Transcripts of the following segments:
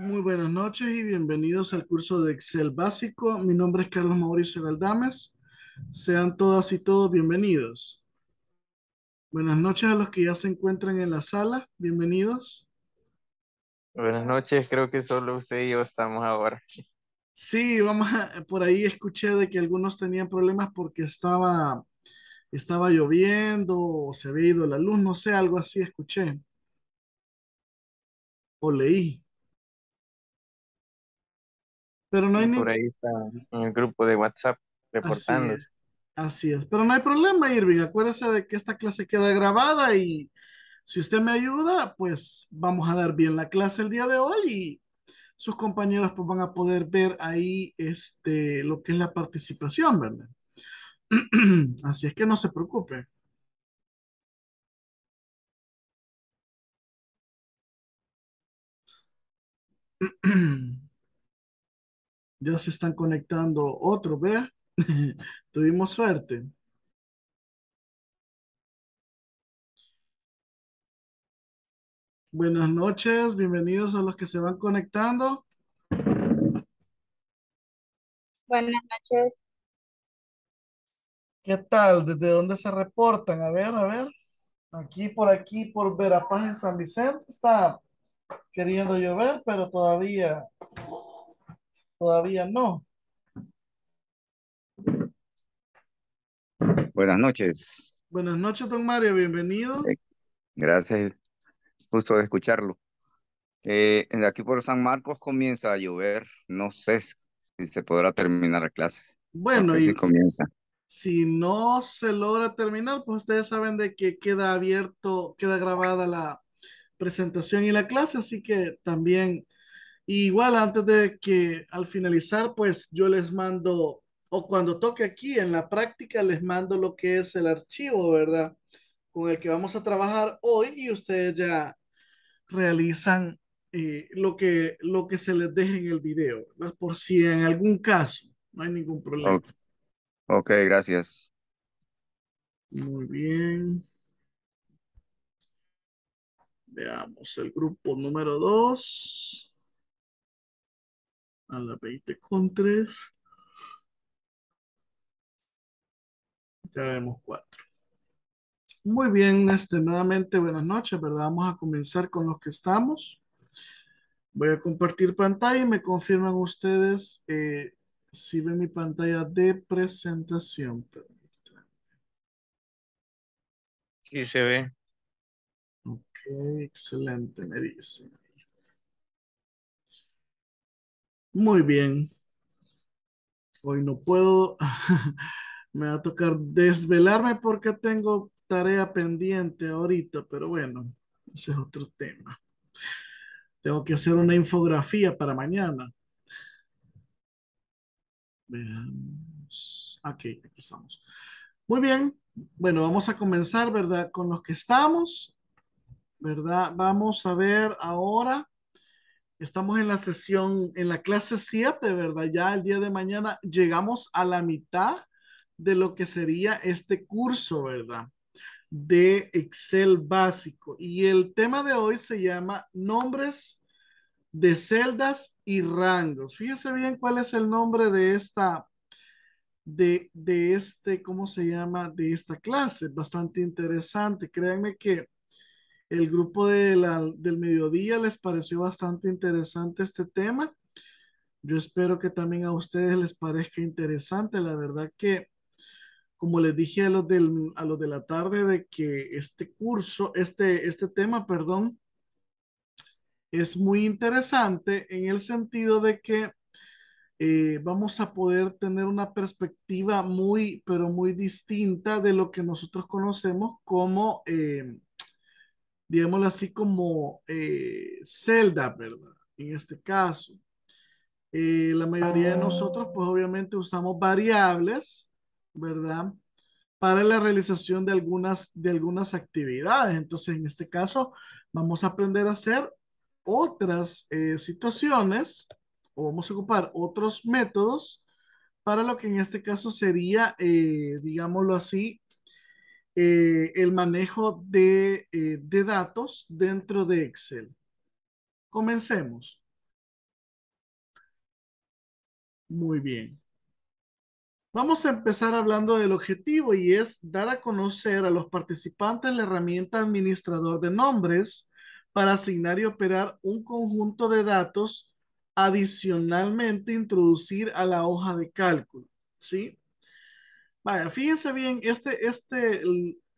Muy buenas noches y bienvenidos al curso de Excel básico. Mi nombre es Carlos Mauricio Galdames. Sean todas y todos bienvenidos. Buenas noches a los que ya se encuentran en la sala. Bienvenidos. Buenas noches. Creo que solo usted y yo estamos ahora. Sí, vamos por ahí escuché de que algunos tenían problemas porque estaba, estaba lloviendo o se había ido la luz, no sé, algo así escuché. O leí. Pero no hay en el grupo de WhatsApp Así es. Pero no hay problema, Irving. Acuérdese de que esta clase queda grabada y si usted me ayuda, pues vamos a dar bien la clase el día de hoy y sus compañeros pues van a poder ver ahí este, lo que es la participación, ¿verdad? Así es que no se preocupe. Ya se están conectando otros, vea. Tuvimos suerte. Buenas noches, bienvenidos a los que se van conectando. Buenas noches. ¿Qué tal? ¿Desde dónde se reportan? A ver, a ver. Aquí, por aquí, por Verapaz en San Vicente está queriendo llover, pero todavía Todavía no. Buenas noches. Buenas noches, don Mario. Bienvenido. Eh, gracias. Gusto de escucharlo. Eh, aquí por San Marcos comienza a llover. No sé si se podrá terminar la clase. Bueno, y si comienza. Si no se logra terminar, pues ustedes saben de que queda abierto, queda grabada la presentación y la clase, así que también igual antes de que al finalizar, pues yo les mando, o cuando toque aquí en la práctica, les mando lo que es el archivo, ¿verdad? Con el que vamos a trabajar hoy y ustedes ya realizan eh, lo, que, lo que se les deje en el video, ¿verdad? Por si en algún caso no hay ningún problema. Ok, okay gracias. Muy bien. Veamos el grupo número dos a la 20 con 3. Ya vemos cuatro Muy bien, este, nuevamente buenas noches, ¿verdad? Vamos a comenzar con los que estamos. Voy a compartir pantalla y me confirman ustedes eh, si ven mi pantalla de presentación. Permítanme. Sí, se ve. Ok, excelente, me dicen. Muy bien. Hoy no puedo, me va a tocar desvelarme porque tengo tarea pendiente ahorita, pero bueno, ese es otro tema. Tengo que hacer una infografía para mañana. Veamos. Aquí, aquí estamos. Muy bien. Bueno, vamos a comenzar, ¿verdad? Con los que estamos, ¿verdad? Vamos a ver ahora Estamos en la sesión, en la clase 7, ¿verdad? Ya el día de mañana llegamos a la mitad de lo que sería este curso, ¿verdad? De Excel básico. Y el tema de hoy se llama nombres de celdas y rangos. Fíjense bien cuál es el nombre de esta, de, de este, ¿cómo se llama? De esta clase. Bastante interesante. Créanme que el grupo de la, del mediodía les pareció bastante interesante este tema. Yo espero que también a ustedes les parezca interesante. La verdad que, como les dije a los, los de la tarde, de que este curso, este, este tema, perdón, es muy interesante en el sentido de que eh, vamos a poder tener una perspectiva muy, pero muy distinta de lo que nosotros conocemos como... Eh, digámoslo así, como celda, eh, ¿verdad? En este caso. Eh, la mayoría de ah. nosotros, pues obviamente usamos variables, ¿verdad? Para la realización de algunas, de algunas actividades. Entonces, en este caso, vamos a aprender a hacer otras eh, situaciones o vamos a ocupar otros métodos para lo que en este caso sería, digámoslo así, eh, el manejo eh, de, datos dentro de Excel. Comencemos. Muy bien. Vamos a empezar hablando del objetivo y es dar a conocer a los participantes la herramienta administrador de nombres para asignar y operar un conjunto de datos adicionalmente introducir a la hoja de cálculo, ¿sí? fíjense bien, este, este,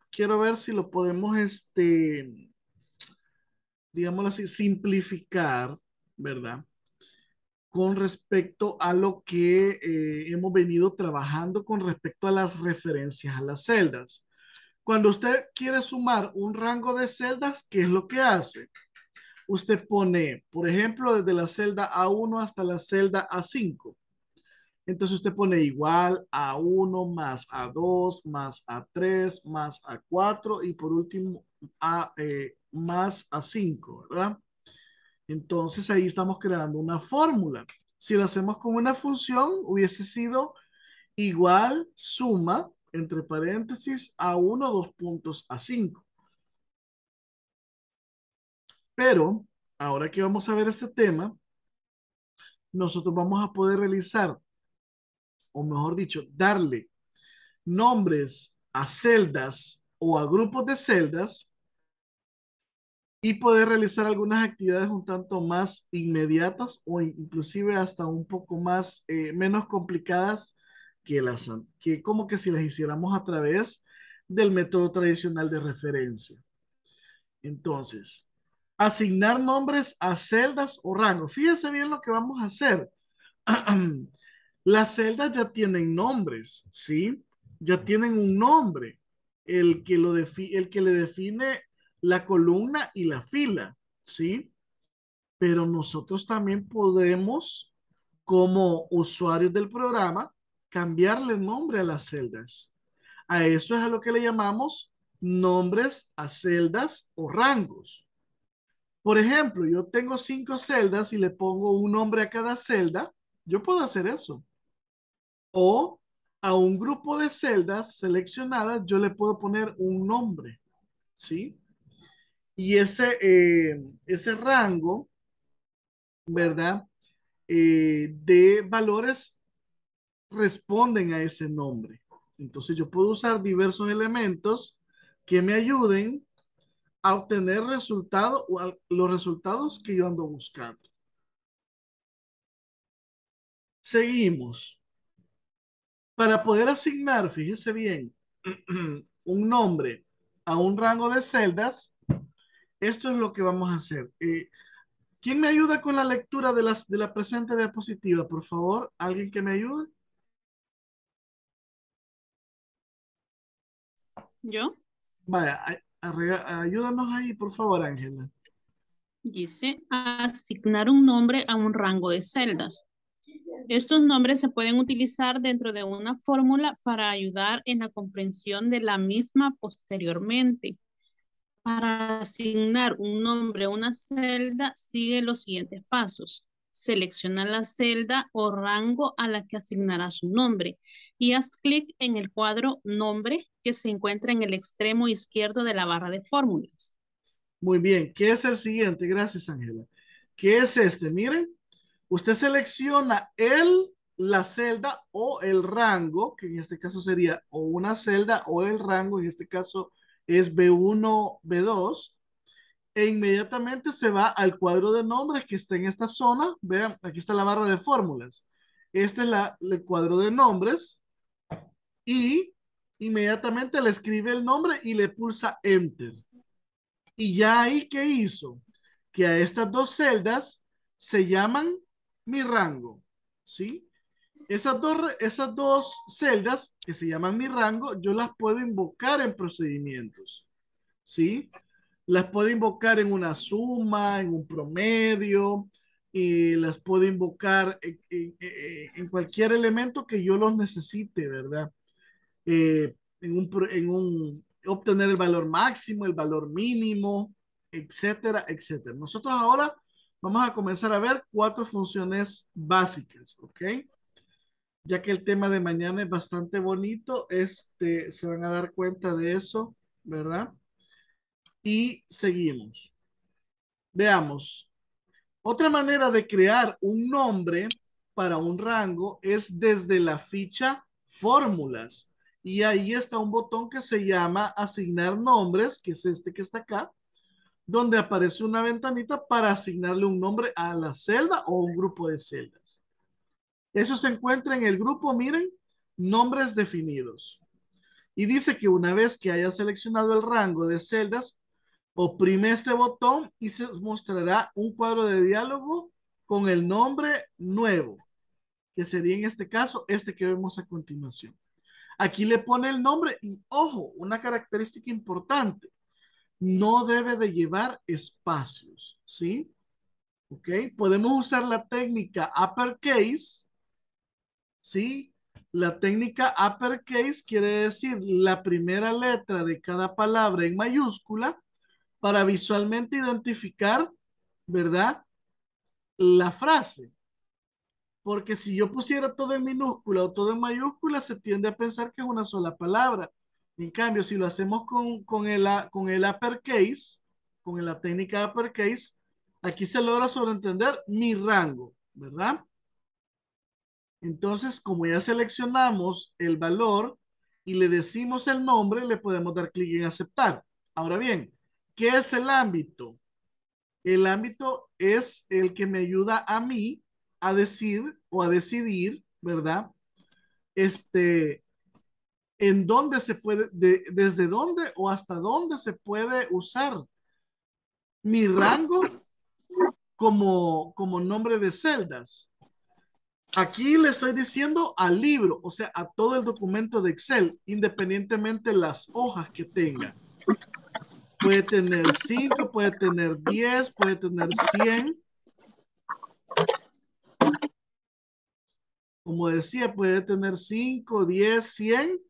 quiero ver si lo podemos, este, digámoslo así, simplificar, ¿verdad? Con respecto a lo que eh, hemos venido trabajando con respecto a las referencias a las celdas. Cuando usted quiere sumar un rango de celdas, ¿qué es lo que hace? Usted pone, por ejemplo, desde la celda A1 hasta la celda A5. Entonces usted pone igual a 1 más a 2 más a 3 más a 4 y por último a, eh, más a 5, ¿verdad? Entonces ahí estamos creando una fórmula. Si lo hacemos con una función, hubiese sido igual suma, entre paréntesis, a 1, 2 puntos a 5. Pero ahora que vamos a ver este tema, nosotros vamos a poder realizar o mejor dicho, darle nombres a celdas o a grupos de celdas y poder realizar algunas actividades un tanto más inmediatas o inclusive hasta un poco más eh, menos complicadas que las que como que si las hiciéramos a través del método tradicional de referencia. Entonces, asignar nombres a celdas o rangos. Fíjense bien lo que vamos a hacer. Las celdas ya tienen nombres, ¿sí? Ya tienen un nombre, el que, lo el que le define la columna y la fila, ¿sí? Pero nosotros también podemos, como usuarios del programa, cambiarle nombre a las celdas. A eso es a lo que le llamamos nombres a celdas o rangos. Por ejemplo, yo tengo cinco celdas y le pongo un nombre a cada celda. Yo puedo hacer eso o a un grupo de celdas seleccionadas yo le puedo poner un nombre, ¿sí? Y ese, eh, rango, ¿verdad? Eh, de valores responden a ese nombre. Entonces yo puedo usar diversos elementos que me ayuden a obtener resultados o los resultados que yo ando buscando. Seguimos. Para poder asignar, fíjese bien, un nombre a un rango de celdas, esto es lo que vamos a hacer. Eh, ¿Quién me ayuda con la lectura de, las, de la presente diapositiva, por favor? ¿Alguien que me ayude? ¿Yo? Vaya, ayúdanos ahí, por favor, Ángela. Dice, asignar un nombre a un rango de celdas. Estos nombres se pueden utilizar dentro de una fórmula para ayudar en la comprensión de la misma posteriormente. Para asignar un nombre a una celda, sigue los siguientes pasos. Selecciona la celda o rango a la que asignará su nombre y haz clic en el cuadro Nombre que se encuentra en el extremo izquierdo de la barra de fórmulas. Muy bien. ¿Qué es el siguiente? Gracias, Ángela. ¿Qué es este? Miren. Usted selecciona el, la celda o el rango, que en este caso sería o una celda o el rango, en este caso es B1, B2, e inmediatamente se va al cuadro de nombres que está en esta zona. Vean, aquí está la barra de fórmulas. Este es la, el cuadro de nombres y inmediatamente le escribe el nombre y le pulsa Enter. Y ya ahí, ¿qué hizo? Que a estas dos celdas se llaman mi rango, ¿sí? Esas dos, esas dos celdas que se llaman mi rango, yo las puedo invocar en procedimientos, ¿sí? Las puedo invocar en una suma, en un promedio, y las puedo invocar en, cualquier elemento que yo los necesite, ¿verdad? Eh, en, un, en un, obtener el valor máximo, el valor mínimo, etcétera, etcétera. Nosotros ahora Vamos a comenzar a ver cuatro funciones básicas, ¿ok? Ya que el tema de mañana es bastante bonito, este, se van a dar cuenta de eso, ¿verdad? Y seguimos. Veamos. Otra manera de crear un nombre para un rango es desde la ficha fórmulas. Y ahí está un botón que se llama asignar nombres, que es este que está acá donde aparece una ventanita para asignarle un nombre a la celda o un grupo de celdas. Eso se encuentra en el grupo, miren, nombres definidos. Y dice que una vez que haya seleccionado el rango de celdas, oprime este botón y se mostrará un cuadro de diálogo con el nombre nuevo, que sería en este caso este que vemos a continuación. Aquí le pone el nombre y ojo, una característica importante no debe de llevar espacios, ¿sí? ¿Ok? Podemos usar la técnica uppercase, ¿sí? La técnica uppercase quiere decir la primera letra de cada palabra en mayúscula para visualmente identificar, ¿verdad? La frase. Porque si yo pusiera todo en minúscula o todo en mayúscula, se tiende a pensar que es una sola palabra. En cambio, si lo hacemos con, con, el, con el uppercase, con la técnica uppercase, aquí se logra sobreentender mi rango, ¿verdad? Entonces, como ya seleccionamos el valor y le decimos el nombre, le podemos dar clic en aceptar. Ahora bien, ¿qué es el ámbito? El ámbito es el que me ayuda a mí a decir o a decidir, ¿verdad? Este, en dónde se puede, desde dónde o hasta dónde se puede usar mi rango como, como nombre de celdas. Aquí le estoy diciendo al libro, o sea, a todo el documento de Excel, independientemente las hojas que tenga. Puede tener 5, puede tener 10, puede tener 100. Como decía, puede tener 5, 10, 100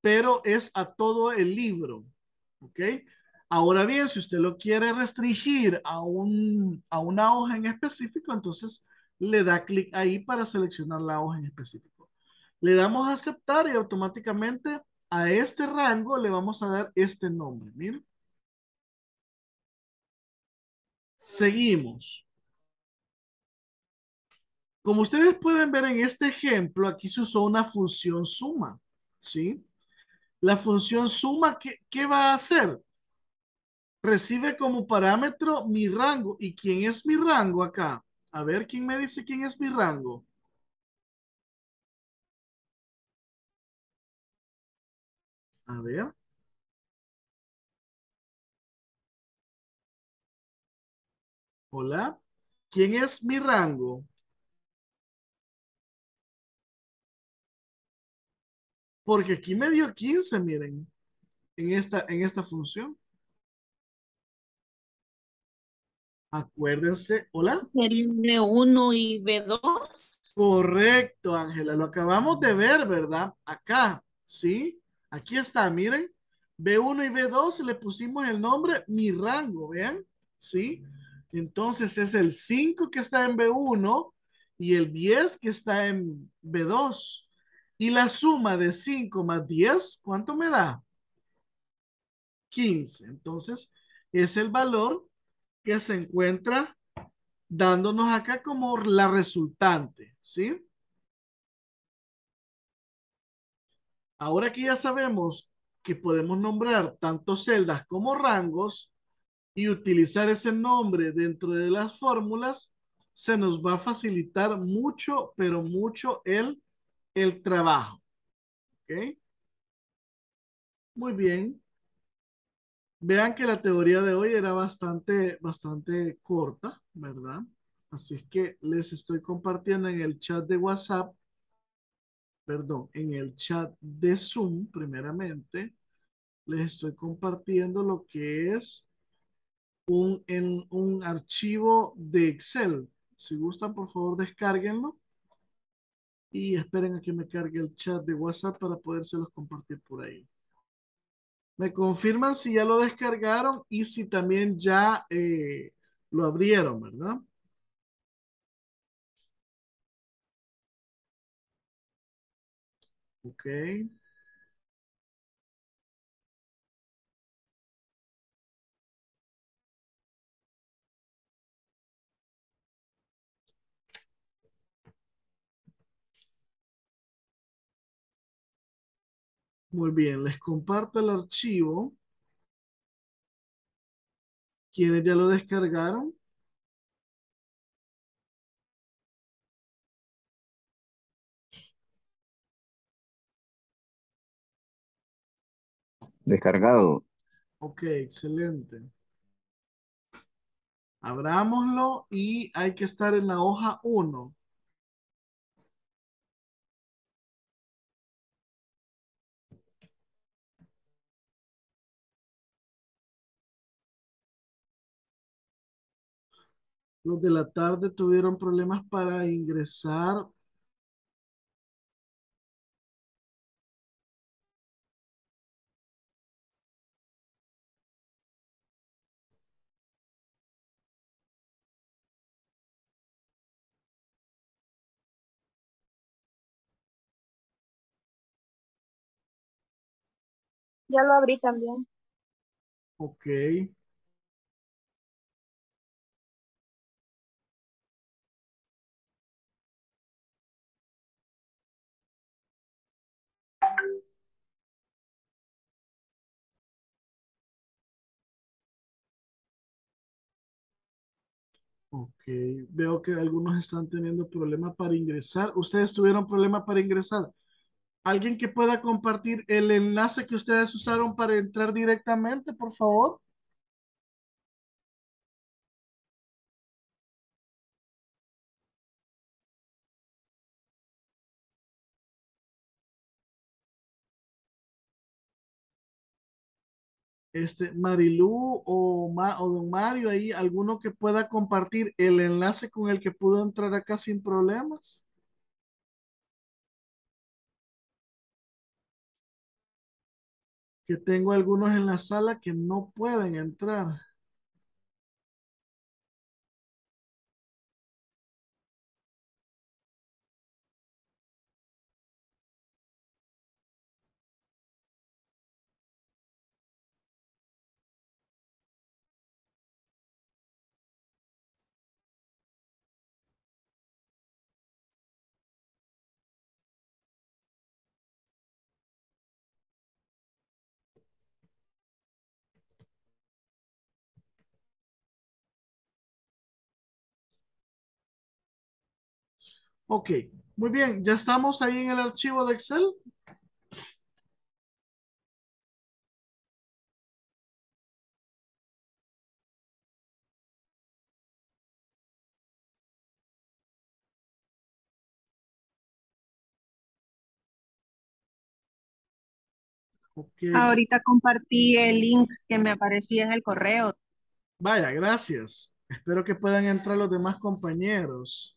pero es a todo el libro. ¿Ok? Ahora bien, si usted lo quiere restringir a, un, a una hoja en específico, entonces le da clic ahí para seleccionar la hoja en específico. Le damos a aceptar y automáticamente a este rango le vamos a dar este nombre. Miren. Seguimos. Como ustedes pueden ver en este ejemplo, aquí se usó una función suma. ¿Sí? la función suma, ¿qué, va a hacer? Recibe como parámetro mi rango. ¿Y quién es mi rango acá? A ver, ¿quién me dice quién es mi rango? A ver. Hola. ¿Quién es mi rango? Porque aquí me dio 15, miren, en esta, en esta función. Acuérdense, hola. B1 y B2. Correcto, Ángela, lo acabamos de ver, ¿verdad? Acá, ¿sí? Aquí está, miren. B1 y B2 le pusimos el nombre mi rango, ¿vean? ¿Sí? Entonces es el 5 que está en B1 y el 10 que está en B2. Y la suma de 5 más 10, ¿cuánto me da? 15. Entonces, es el valor que se encuentra dándonos acá como la resultante, ¿sí? Ahora que ya sabemos que podemos nombrar tanto celdas como rangos y utilizar ese nombre dentro de las fórmulas, se nos va a facilitar mucho, pero mucho el el trabajo. Muy bien. Vean que la teoría de hoy era bastante, bastante corta, ¿verdad? Así es que les estoy compartiendo en el chat de WhatsApp, perdón, en el chat de Zoom, primeramente, les estoy compartiendo lo que es un, un archivo de Excel. Si gustan, por favor, descárguenlo y esperen a que me cargue el chat de WhatsApp para podérselos compartir por ahí. Me confirman si ya lo descargaron y si también ya eh, lo abrieron, ¿verdad? Ok. Muy bien, les comparto el archivo. ¿Quiénes ya lo descargaron? Descargado. Ok, excelente. Abrámoslo y hay que estar en la hoja 1. Los de la tarde tuvieron problemas para ingresar. Ya lo abrí también. Okay. Ok, veo que algunos están teniendo problemas para ingresar. Ustedes tuvieron problemas para ingresar. ¿Alguien que pueda compartir el enlace que ustedes usaron para entrar directamente, por favor? este, Marilú o, o Don Mario, ahí alguno que pueda compartir el enlace con el que pudo entrar acá sin problemas. Que tengo algunos en la sala que no pueden entrar. Ok, muy bien. ¿Ya estamos ahí en el archivo de Excel? Ahorita compartí el link que me aparecía en el correo. Vaya, gracias. Espero que puedan entrar los demás compañeros.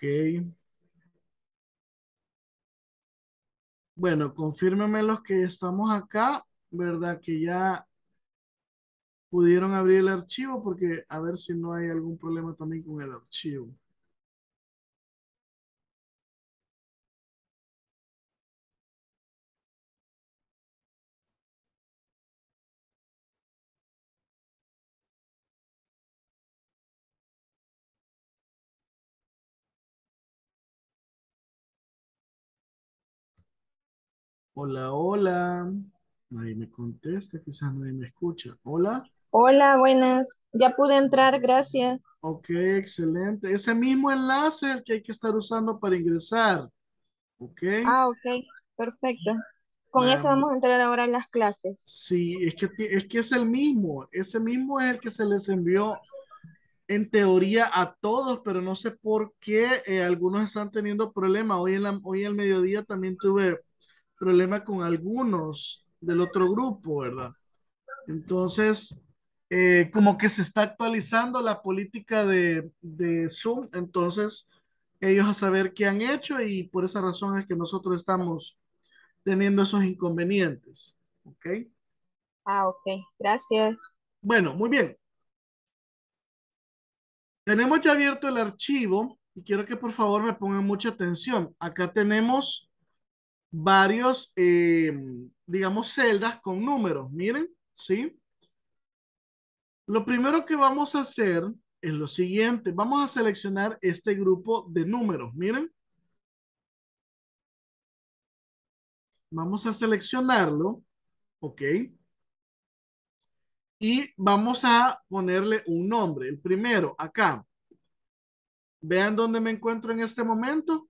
Ok. Bueno, confírmeme los que estamos acá, ¿verdad? Que ya pudieron abrir el archivo porque a ver si no hay algún problema también con el archivo. Hola, hola. Nadie me contesta, quizás nadie me escucha. Hola. Hola, buenas. Ya pude entrar, gracias. Ok, excelente. Ese mismo enlace que hay que estar usando para ingresar. Ok. Ah, ok, perfecto. Con eso vamos a entrar ahora en las clases. Sí, es que, es que es el mismo. Ese mismo es el que se les envió en teoría a todos, pero no sé por qué eh, algunos están teniendo problemas. Hoy, en la, hoy mediodía también tuve problema con algunos del otro grupo, ¿verdad? Entonces, eh, como que se está actualizando la política de, de, Zoom, entonces ellos a saber qué han hecho y por esa razón es que nosotros estamos teniendo esos inconvenientes, ¿ok? Ah, ok, gracias. Bueno, muy bien. Tenemos ya abierto el archivo y quiero que por favor me pongan mucha atención. Acá tenemos varios, eh, digamos, celdas con números. Miren, ¿sí? Lo primero que vamos a hacer es lo siguiente. Vamos a seleccionar este grupo de números. Miren. Vamos a seleccionarlo. Ok. Y vamos a ponerle un nombre. El primero, acá. Vean dónde me encuentro en este momento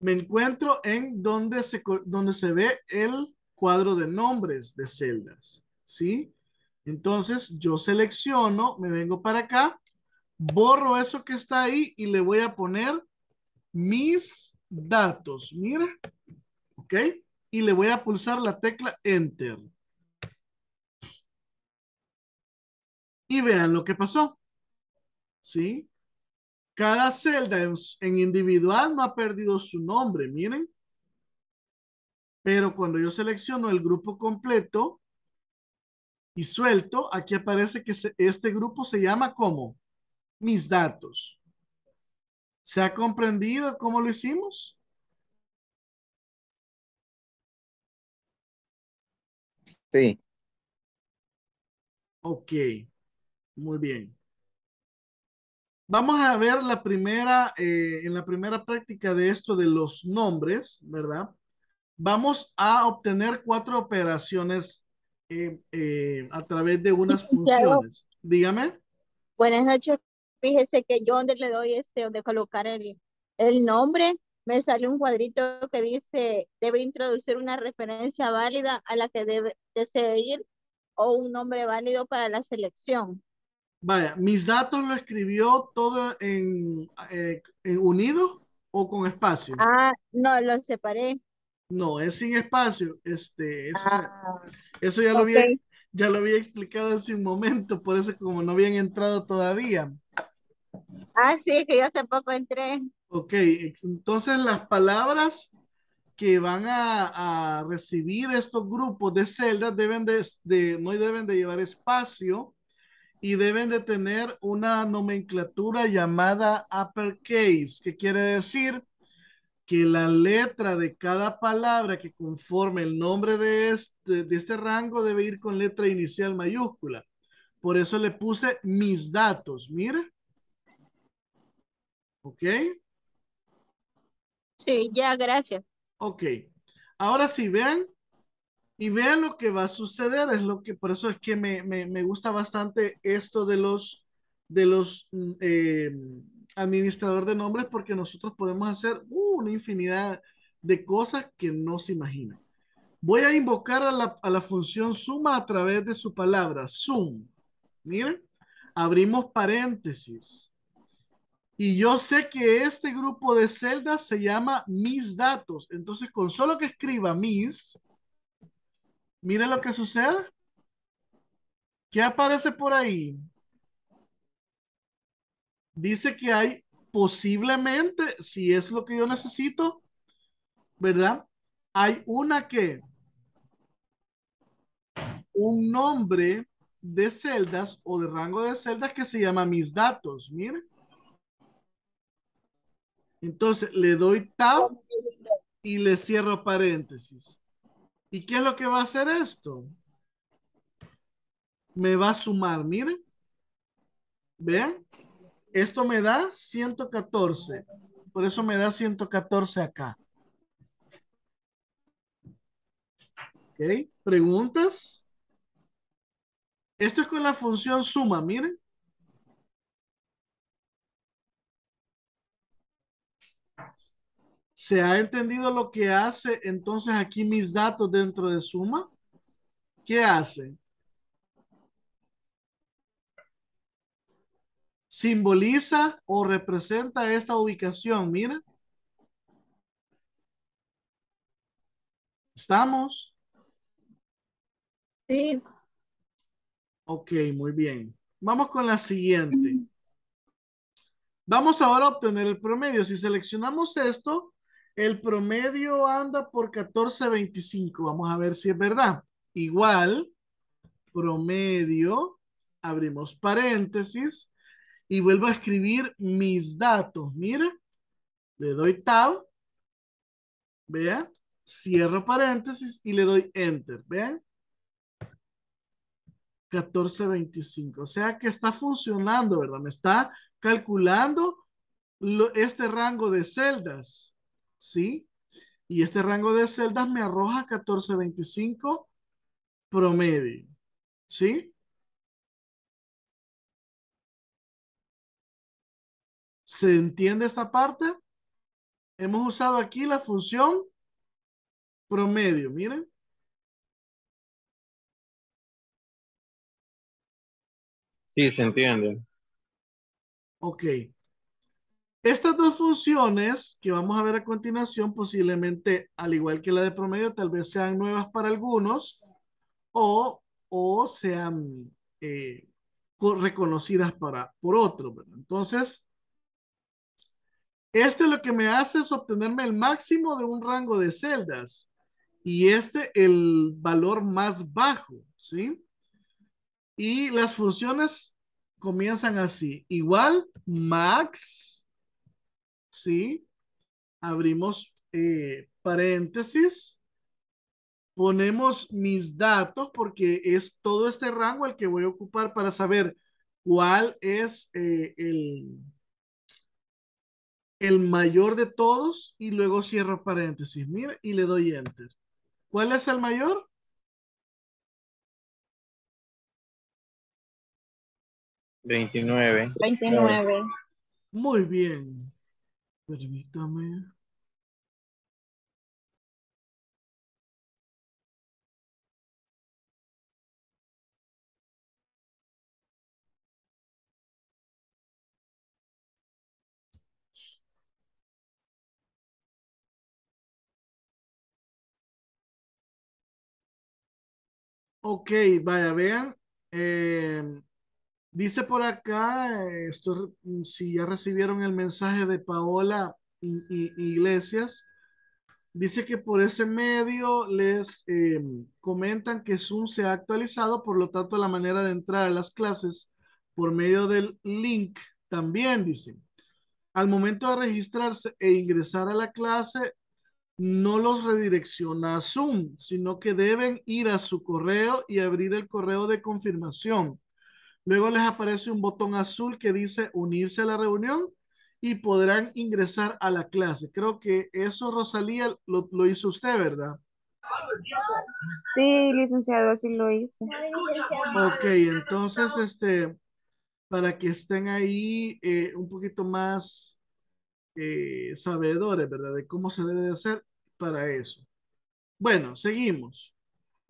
me encuentro en donde se, donde se ve el cuadro de nombres de celdas, ¿sí? Entonces yo selecciono, me vengo para acá, borro eso que está ahí y le voy a poner mis datos, mira, ¿ok? Y le voy a pulsar la tecla Enter. Y vean lo que pasó, ¿sí? Cada celda en, individual no ha perdido su nombre, miren. Pero cuando yo selecciono el grupo completo y suelto, aquí aparece que este grupo se llama como mis datos. ¿Se ha comprendido cómo lo hicimos? Sí. Ok, muy bien. Vamos a ver la primera, eh, en la primera práctica de esto de los nombres, ¿verdad? Vamos a obtener cuatro operaciones eh, eh, a través de unas funciones. Dígame. Buenas noches. Fíjese que yo donde le doy este, donde colocar el, el nombre, me sale un cuadrito que dice, debe introducir una referencia válida a la que debe de o un nombre válido para la selección. Vaya, mis datos lo escribió todo eh, en, unido o con espacio. Ah, no, lo separé. No, es sin espacio. Este, eso, ah, ya, lo había, ya lo había explicado hace un momento, por eso como no habían entrado todavía. Ah, sí, que yo hace poco entré. Ok, entonces las palabras que van a, recibir estos grupos de celdas deben de, no deben de llevar espacio y deben de tener una nomenclatura llamada case que quiere decir que la letra de cada palabra que conforme el nombre de este, de este rango debe ir con letra inicial mayúscula. Por eso le puse mis datos, mira. ¿Ok? Sí, ya, gracias. Ok. Ahora sí, vean, y vean lo que va a suceder, es lo que, por eso es que me, gusta bastante esto de los, de los mm, eh, administrador de nombres, porque nosotros podemos hacer una infinidad de cosas que no se imaginan. Voy a invocar a la, a la función suma a través de su palabra, sum. Miren, abrimos paréntesis. Y yo sé que este grupo de celdas se llama mis datos. Entonces, con solo que escriba mis, Mire lo que sucede. ¿Qué aparece por ahí? Dice que hay posiblemente, si es lo que yo necesito, ¿verdad? Hay una que un nombre de celdas o de rango de celdas que se llama mis datos. Mire. Entonces le doy tab y le cierro paréntesis. ¿Y qué es lo que va a hacer esto? Me va a sumar, miren. Vean, esto me da 114. Por eso me da 114 acá. ¿Ok? ¿Preguntas? Esto es con la función suma, miren. ¿Se ha entendido lo que hace entonces aquí mis datos dentro de suma? ¿Qué hace? Simboliza o representa esta ubicación, mira. ¿Estamos? Sí. Ok, muy bien. Vamos con la siguiente. Vamos ahora a obtener el promedio. Si seleccionamos esto, el promedio anda por 14.25. Vamos a ver si es verdad. Igual, promedio, abrimos paréntesis y vuelvo a escribir mis datos. Mira, le doy tab. Vea, cierro paréntesis y le doy enter. Vean. 14.25. O sea que está funcionando, ¿verdad? Me está calculando este rango de celdas. ¿sí? Y este rango de celdas me arroja 1425 promedio, ¿sí? ¿Se entiende esta parte? Hemos usado aquí la función promedio, miren. Sí, se entiende. Ok. Estas dos funciones que vamos a ver a continuación, posiblemente, al igual que la de promedio, tal vez sean nuevas para algunos o, o sean eh, reconocidas para, por otros. Entonces, este lo que me hace es obtenerme el máximo de un rango de celdas y este el valor más bajo, ¿sí? Y las funciones comienzan así, igual, max, ¿sí? Abrimos eh, paréntesis, ponemos mis datos porque es todo este rango el que voy a ocupar para saber cuál es eh, el, el mayor de todos y luego cierro paréntesis. Mira, y le doy enter. ¿Cuál es el mayor? 29 Veintinueve. Muy bien. Permítame. Ok, vaya, ver Eh, Dice por acá, eh, mm, si ya recibieron el mensaje de Paola Iglesias, dice que por ese medio les eh, comentan que Zoom se ha actualizado, por lo tanto la manera de entrar a las clases por medio del link también, dice. Al momento de registrarse e ingresar a la clase, no los redirecciona a Zoom, sino que deben ir a su correo y abrir el correo de confirmación. Luego les aparece un botón azul que dice unirse a la reunión y podrán ingresar a la clase. Creo que eso, Rosalía, lo, hizo usted, ¿verdad? Sí, licenciado, sí lo hice. Ok, entonces, este, para que estén ahí eh, un poquito más eh, sabedores, ¿verdad? De cómo se debe de hacer para eso. Bueno, seguimos.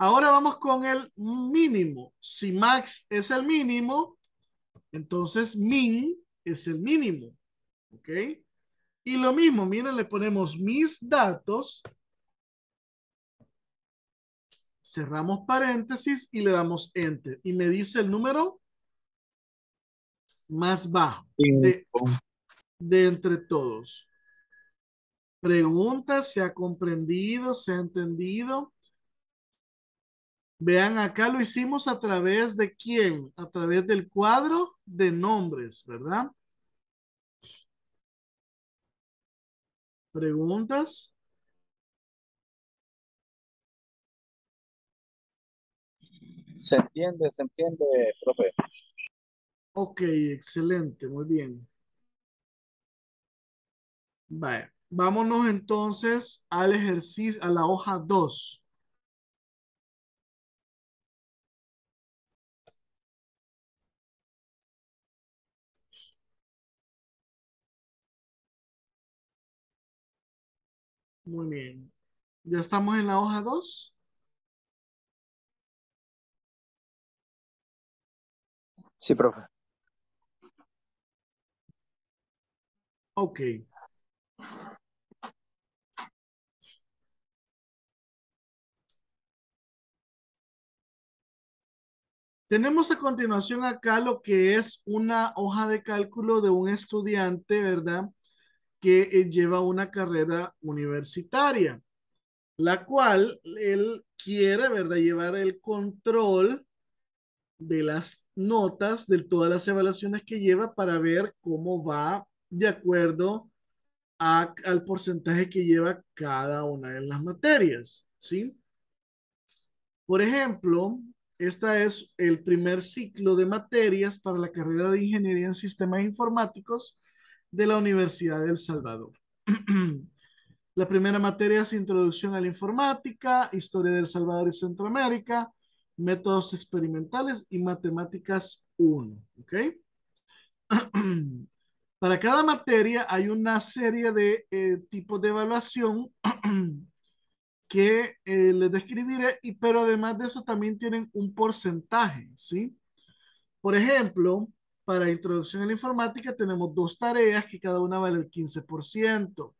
Ahora vamos con el mínimo. Si max es el mínimo, entonces min es el mínimo. ¿Ok? Y lo mismo, miren, le ponemos mis datos. Cerramos paréntesis y le damos enter. Y me dice el número más bajo de, entre todos. Pregunta, ¿se ha comprendido? ¿Se ha entendido? Vean, acá lo hicimos a través de quién? A través del cuadro de nombres, ¿verdad? ¿Preguntas? Se entiende, se entiende, profe. Ok, excelente, muy bien. vámonos entonces al ejercicio, a la hoja 2. Muy bien. Ya estamos en la hoja 2. Sí, profe. Ok. Tenemos a continuación acá lo que es una hoja de cálculo de un estudiante, ¿verdad? que eh, lleva una carrera universitaria, la cual él quiere, ¿verdad?, llevar el control de las notas, de todas las evaluaciones que lleva para ver cómo va de acuerdo al porcentaje que lleva cada una de las materias, ¿sí? Por ejemplo, este es el primer ciclo de materias para la carrera de Ingeniería en Sistemas Informáticos de la Universidad del Salvador. la primera materia es Introducción a la Informática, Historia del Salvador y Centroamérica, Métodos Experimentales y Matemáticas 1. Para cada materia hay una serie de eh, tipos de evaluación que eh, les describiré, y, pero además de eso también tienen un porcentaje, ¿sí? Por ejemplo, para introducción en informática tenemos dos tareas que cada una vale el 15%.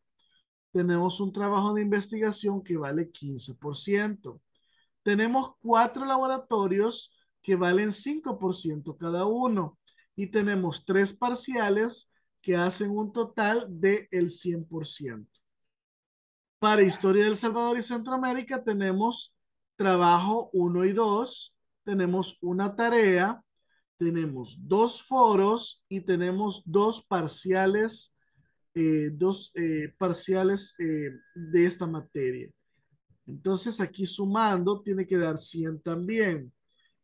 Tenemos un trabajo de investigación que vale 15%. Tenemos cuatro laboratorios que valen 5% cada uno. Y tenemos tres parciales que hacen un total del el 100%. Para Historia del Salvador y Centroamérica tenemos trabajo 1 y 2. Tenemos una tarea tenemos dos foros y tenemos dos parciales, eh, dos eh, parciales eh, de esta materia. Entonces aquí sumando tiene que dar 100 también.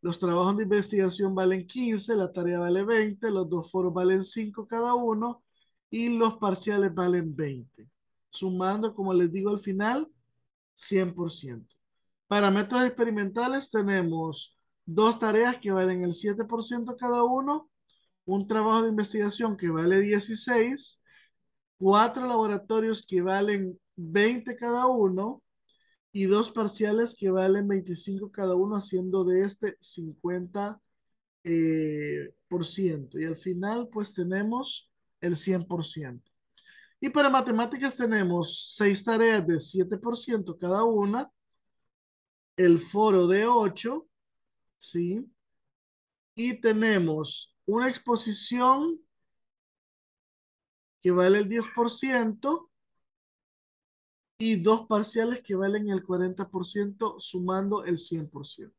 Los trabajos de investigación valen 15, la tarea vale 20, los dos foros valen 5 cada uno y los parciales valen 20. Sumando, como les digo al final, 100%. Para métodos experimentales tenemos dos tareas que valen el 7% cada uno, un trabajo de investigación que vale 16, cuatro laboratorios que valen 20 cada uno y dos parciales que valen 25 cada uno, haciendo de este 50%. Eh, y al final, pues tenemos el 100%. Y para matemáticas tenemos seis tareas de 7% cada una, el foro de 8, ¿sí? Y tenemos una exposición que vale el 10% y dos parciales que valen el 40% sumando el 100%.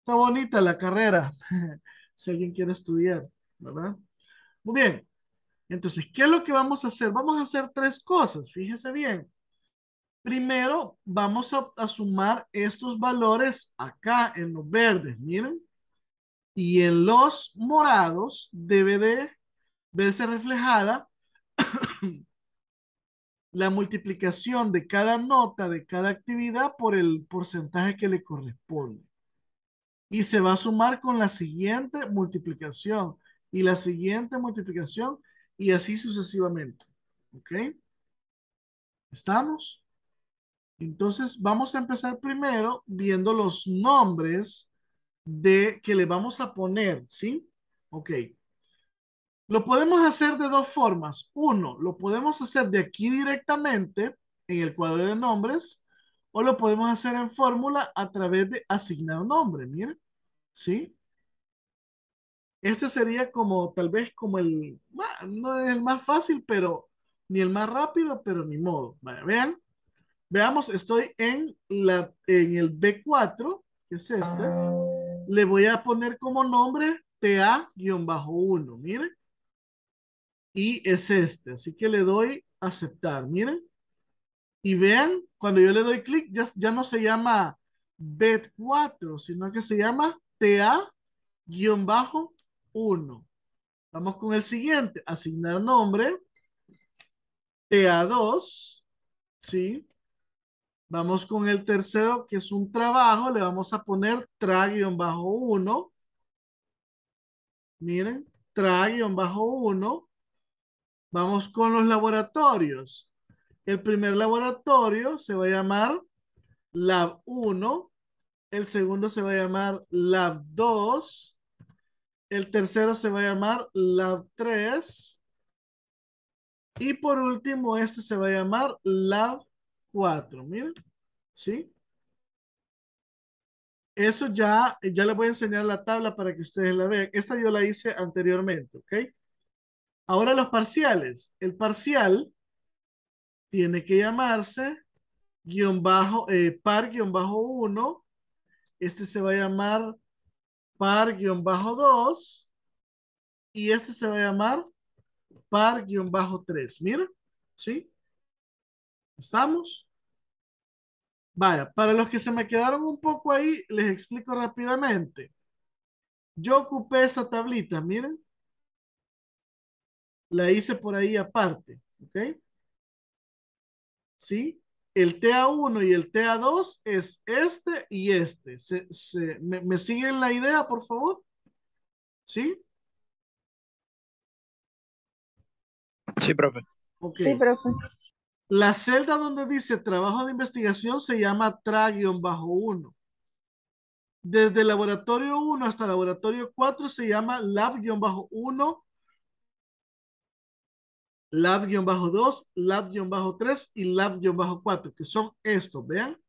Está bonita la carrera, si alguien quiere estudiar, ¿verdad? Muy bien, entonces, ¿qué es lo que vamos a hacer? Vamos a hacer tres cosas, fíjese bien. Primero, vamos a, sumar estos valores acá en los verdes, miren. Y en los morados debe de verse reflejada la multiplicación de cada nota, de cada actividad por el porcentaje que le corresponde. Y se va a sumar con la siguiente multiplicación y la siguiente multiplicación y así sucesivamente. ¿Ok? ¿Estamos? Entonces vamos a empezar primero viendo los nombres de que le vamos a poner, ¿sí? Ok. Lo podemos hacer de dos formas. Uno, lo podemos hacer de aquí directamente en el cuadro de nombres o lo podemos hacer en fórmula a través de asignar nombre, miren, ¿sí? Este sería como, tal vez como el, no es el más fácil, pero ni el más rápido, pero ni modo. vean, Veamos, estoy en, la, en el B4, que es este. Ah. Le voy a poner como nombre TA-1, miren. Y es este, así que le doy aceptar, miren. Y vean, cuando yo le doy clic, ya, ya no se llama B4, sino que se llama TA-1. Vamos con el siguiente, asignar nombre, TA2, ¿sí? Vamos con el tercero, que es un trabajo. Le vamos a poner traguión bajo 1. Miren, traguión bajo 1. Vamos con los laboratorios. El primer laboratorio se va a llamar Lab 1. El segundo se va a llamar Lab 2. El tercero se va a llamar Lab 3. Y por último, este se va a llamar Lab 4, miren, ¿sí? Eso ya, ya les voy a enseñar la tabla para que ustedes la vean. Esta yo la hice anteriormente, ¿ok? Ahora los parciales. El parcial tiene que llamarse guión bajo, eh, par guión bajo 1. Este se va a llamar par guión bajo 2. Y este se va a llamar par guión bajo 3. Mira, ¿sí? ¿Estamos? Vaya, para los que se me quedaron un poco ahí, les explico rápidamente. Yo ocupé esta tablita, miren. La hice por ahí aparte, ¿ok? ¿Sí? El TA1 y el TA2 es este y este. Se, me, siguen la idea, por favor? ¿Sí? Sí, profe. Sí, profe. La celda donde dice trabajo de investigación se llama TRA-1. Desde laboratorio 1 hasta laboratorio 4 se llama lab-1, lab-2, lab-3 y lab-4, que son estos, vean,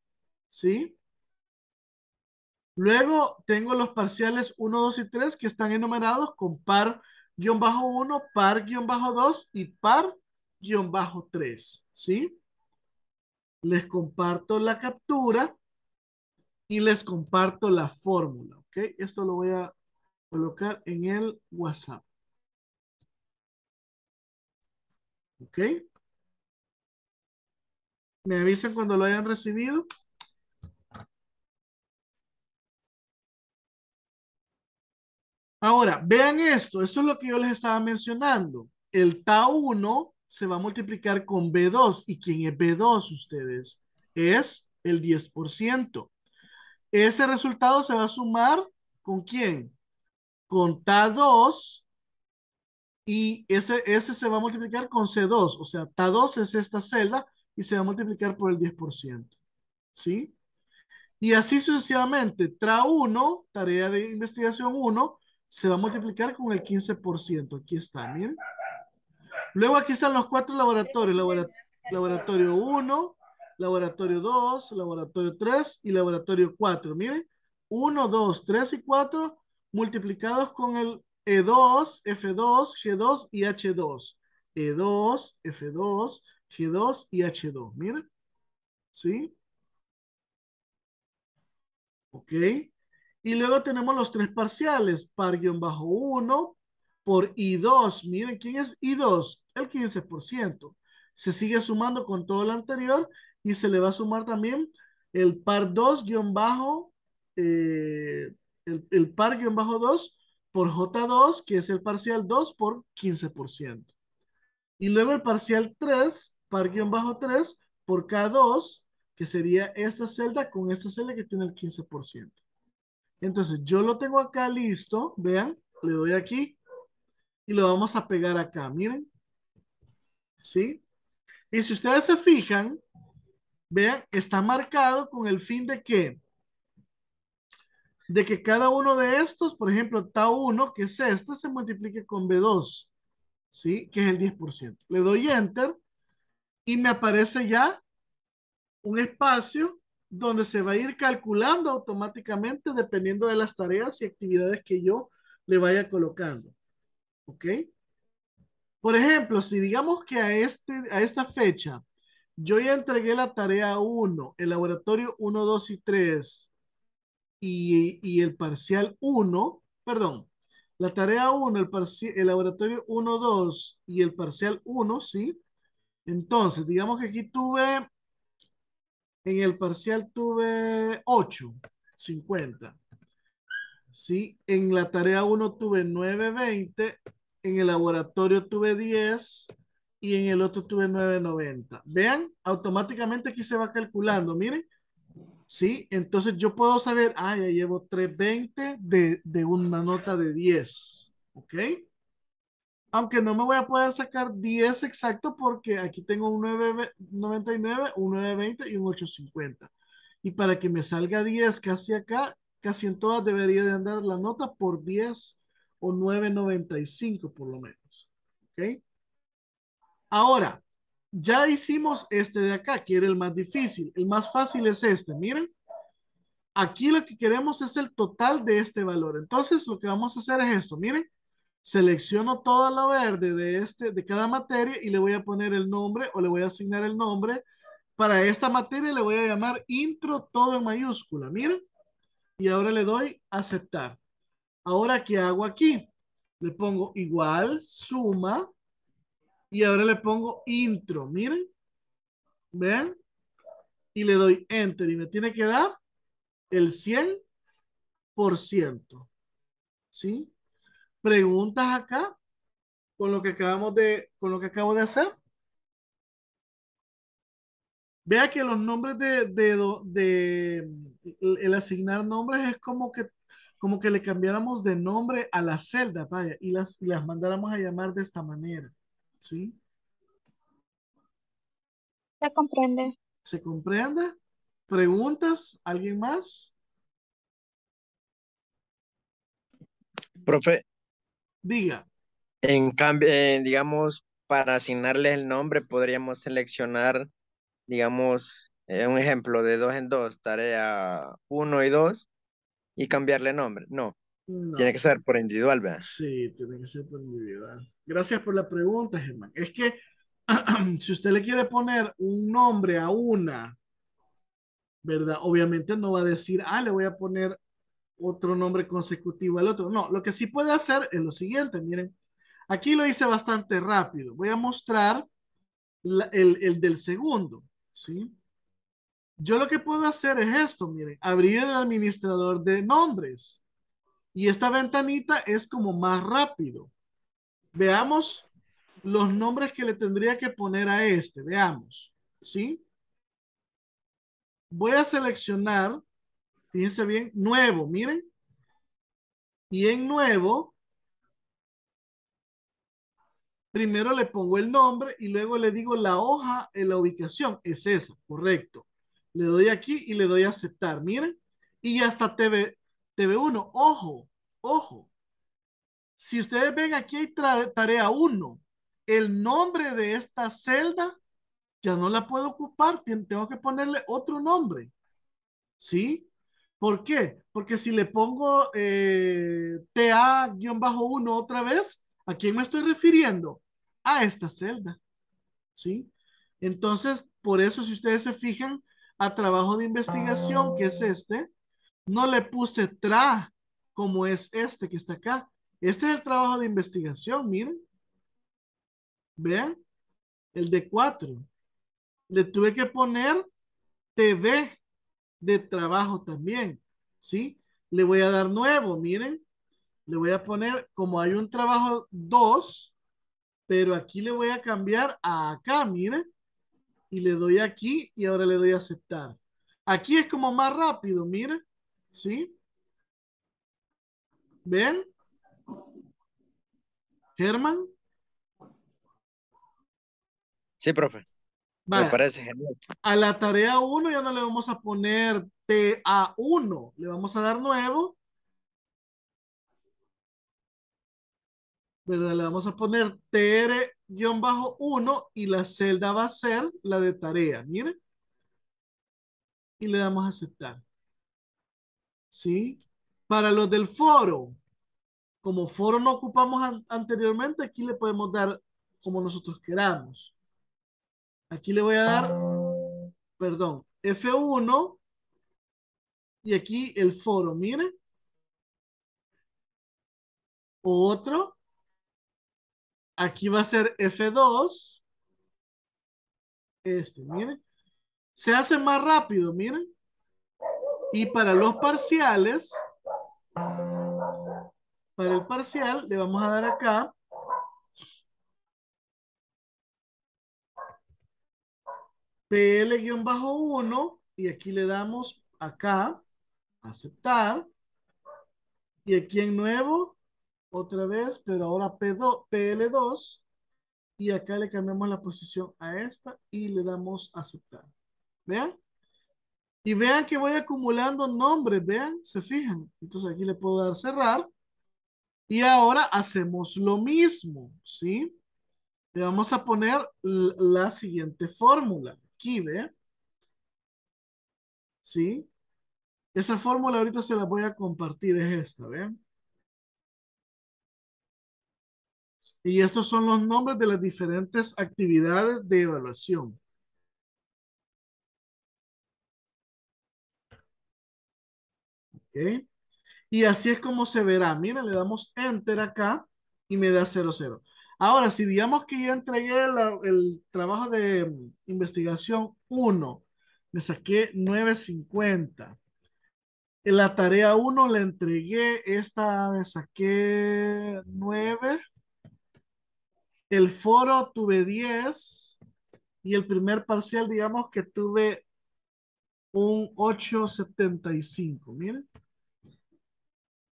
¿sí? Luego tengo los parciales 1, 2 y 3 que están enumerados con par-1, par-2 y par bajo 3 ¿sí? Les comparto la captura y les comparto la fórmula, ¿ok? Esto lo voy a colocar en el WhatsApp. ¿Ok? ¿Me avisan cuando lo hayan recibido? Ahora, vean esto. Esto es lo que yo les estaba mencionando. El TA1 se va a multiplicar con B2. ¿Y quién es B2 ustedes? Es el 10%. Ese resultado se va a sumar con quién? Con t 2 y ese, ese se va a multiplicar con C2. O sea, t 2 es esta celda y se va a multiplicar por el 10%. ¿Sí? Y así sucesivamente, TRA1, tarea de investigación 1, se va a multiplicar con el 15%. Aquí está, miren. Luego aquí están los cuatro laboratorios, laboratorio 1, laboratorio 2, laboratorio 3 y laboratorio 4. Miren, 1, 2, 3 y 4 multiplicados con el E2, F2, G2 y H2. E2, F2, G2 y H2. Miren. ¿Sí? Ok. Y luego tenemos los tres parciales. Par-1, por I2. Miren quién es I2, el 15%. Se sigue sumando con todo lo anterior y se le va a sumar también el par 2 guión bajo, eh, el, el, par guión bajo 2 por J2, que es el parcial 2 por 15%. Y luego el parcial 3, par guión bajo 3 por K2, que sería esta celda con esta celda que tiene el 15%. Entonces, yo lo tengo acá listo, vean, le doy aquí, y lo vamos a pegar acá, miren. ¿Sí? Y si ustedes se fijan, vean, está marcado con el fin de que de que cada uno de estos, por ejemplo, tau1, que es esto, se multiplique con b2, ¿sí? Que es el 10%. Le doy enter y me aparece ya un espacio donde se va a ir calculando automáticamente dependiendo de las tareas y actividades que yo le vaya colocando. ¿Ok? Por ejemplo, si digamos que a, este, a esta fecha yo ya entregué la tarea 1, el laboratorio 1, 2 y 3 y, el parcial 1, perdón, la tarea 1, el, el laboratorio 1, 2 y el parcial 1, ¿sí? Entonces, digamos que aquí tuve, en el parcial tuve 8, 50. ¿Sí? En la tarea 1 tuve 9, 20 en el laboratorio tuve 10 y en el otro tuve 9.90. Vean, automáticamente aquí se va calculando, miren. ¿Sí? Entonces yo puedo saber, ah, ya llevo 3.20 de, de una nota de 10. ¿Ok? Aunque no me voy a poder sacar 10 exacto porque aquí tengo un 9.99, un 9.20 y un 8.50. Y para que me salga 10 casi acá, casi en todas debería de andar la nota por 10 o 9.95 por lo menos. ¿Ok? Ahora, ya hicimos este de acá, que era el más difícil. El más fácil es este, miren. Aquí lo que queremos es el total de este valor. Entonces, lo que vamos a hacer es esto, miren. Selecciono toda la verde de, este, de cada materia y le voy a poner el nombre o le voy a asignar el nombre. Para esta materia le voy a llamar intro todo en mayúscula, miren. Y ahora le doy aceptar. Ahora, ¿qué hago aquí? Le pongo igual, suma, y ahora le pongo intro, miren. ¿Ven? Y le doy enter y me tiene que dar el 100%. ¿Sí? Preguntas acá con lo que acabamos de con lo que acabo de hacer. Vea que los nombres de, de, de, de el asignar nombres es como que como que le cambiáramos de nombre a la celda, vaya, y las, las mandáramos a llamar de esta manera, ¿sí? Se comprende. ¿Se comprende? ¿Preguntas? ¿Alguien más? Profe. Diga. En cambio, eh, digamos, para asignarles el nombre, podríamos seleccionar, digamos, eh, un ejemplo de dos en dos, tarea uno y dos, y cambiarle nombre. No. Tiene que ser por individual, ¿verdad? Sí, tiene que ser por individual. Gracias por la pregunta, Germán. Es que si usted le quiere poner un nombre a una, ¿verdad? Obviamente no va a decir, ah, le voy a poner otro nombre consecutivo al otro. No, lo que sí puede hacer es lo siguiente, miren. Aquí lo hice bastante rápido. Voy a mostrar el, el del segundo, ¿sí? Yo lo que puedo hacer es esto, miren, abrir el administrador de nombres. Y esta ventanita es como más rápido. Veamos los nombres que le tendría que poner a este. Veamos, ¿sí? Voy a seleccionar, fíjense bien, nuevo, miren. Y en nuevo, primero le pongo el nombre y luego le digo la hoja en la ubicación. Es esa, correcto. Le doy aquí y le doy a aceptar, miren. Y ya está TV, TV1. Ojo, ojo. Si ustedes ven aquí hay tarea 1. El nombre de esta celda ya no la puedo ocupar. Tengo que ponerle otro nombre. ¿Sí? ¿Por qué? Porque si le pongo eh, TA-1 otra vez, ¿a quién me estoy refiriendo? A esta celda. ¿Sí? Entonces, por eso, si ustedes se fijan, a trabajo de investigación, que es ah. este, no le puse tra como es este que está acá. Este es el trabajo de investigación, miren. Vean, el de cuatro. Le tuve que poner TV de trabajo también, ¿sí? Le voy a dar nuevo, miren. Le voy a poner, como hay un trabajo dos pero aquí le voy a cambiar a acá, miren y le doy aquí y ahora le doy a aceptar. Aquí es como más rápido, mira ¿sí? ¿Ven? Germán. Sí, profe. Me parece genial. A la tarea 1 ya no le vamos a poner TA1, le vamos a dar nuevo. ¿Verdad? Le vamos a poner TR guión bajo 1 y la celda va a ser la de tarea, miren. Y le damos a aceptar. ¿Sí? Para los del foro, como foro no ocupamos anteriormente, aquí le podemos dar como nosotros queramos. Aquí le voy a dar, perdón, F1 y aquí el foro, mire Otro, Aquí va a ser F2. Este, miren. Se hace más rápido, miren. Y para los parciales, para el parcial le vamos a dar acá. PL-1 y aquí le damos acá, aceptar. Y aquí en nuevo, otra vez, pero ahora PL2 y acá le cambiamos la posición a esta y le damos aceptar. ¿Vean? Y vean que voy acumulando nombres, vean, se fijan. Entonces aquí le puedo dar cerrar. Y ahora hacemos lo mismo, ¿sí? Le vamos a poner la siguiente fórmula. Aquí, vean. ¿Sí? Esa fórmula ahorita se la voy a compartir, es esta, vean. Y estos son los nombres de las diferentes actividades de evaluación. Ok. Y así es como se verá. Mira, le damos Enter acá y me da 00. Ahora, si digamos que ya entregué el trabajo de mm, investigación 1, me saqué 950. En la tarea 1 le entregué, esta me saqué 9 el foro tuve 10 y el primer parcial, digamos que tuve un 8.75. Miren.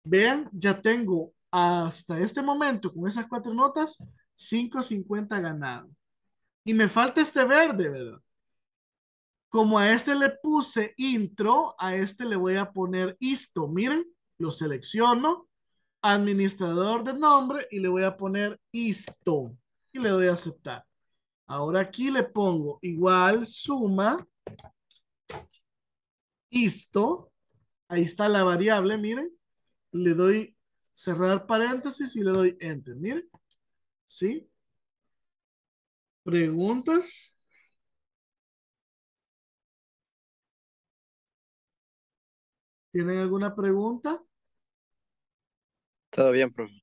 Vean, ya tengo hasta este momento con esas cuatro notas 5.50 ganado. Y me falta este verde, ¿verdad? Como a este le puse intro, a este le voy a poner esto Miren, lo selecciono, administrador de nombre y le voy a poner isto y le doy a aceptar. Ahora aquí le pongo igual suma, listo, ahí está la variable, miren, le doy cerrar paréntesis y le doy enter, miren, ¿sí? ¿Preguntas? ¿Tienen alguna pregunta? Todo bien, profe.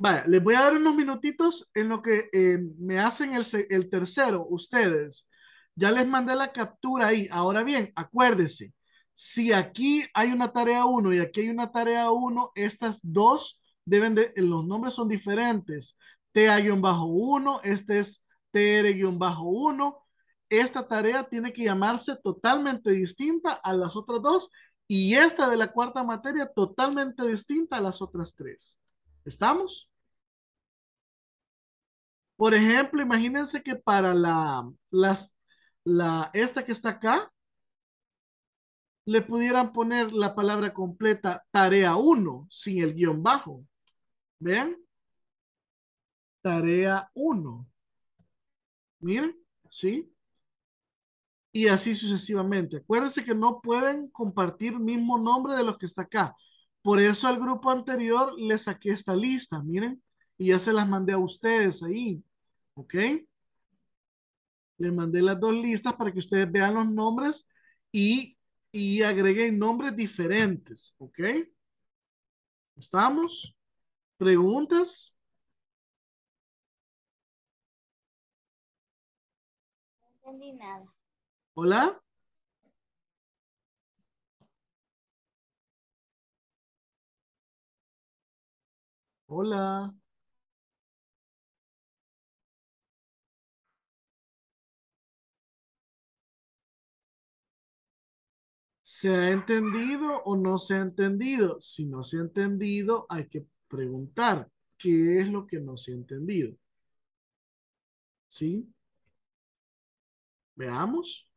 Vaya, les voy a dar unos minutitos en lo que eh, me hacen el, el tercero, ustedes. Ya les mandé la captura ahí. Ahora bien, acuérdense, si aquí hay una tarea 1 y aquí hay una tarea 1, estas dos deben de, los nombres son diferentes. TA-1, este es TR-1. Esta tarea tiene que llamarse totalmente distinta a las otras dos y esta de la cuarta materia totalmente distinta a las otras tres. ¿Estamos? Por ejemplo, imagínense que para la, las, la, esta que está acá, le pudieran poner la palabra completa tarea 1 sin el guión bajo. ¿ven? Tarea 1. Miren, ¿sí? Y así sucesivamente. Acuérdense que no pueden compartir mismo nombre de los que está acá. Por eso al grupo anterior le saqué esta lista, miren, y ya se las mandé a ustedes ahí, ¿ok? Les mandé las dos listas para que ustedes vean los nombres y, y agreguen nombres diferentes, ¿ok? ¿Estamos? ¿Preguntas? No entendí nada. ¿Hola? Hola, ¿se ha entendido o no se ha entendido? Si no se ha entendido, hay que preguntar qué es lo que no se ha entendido. ¿Sí? Veamos.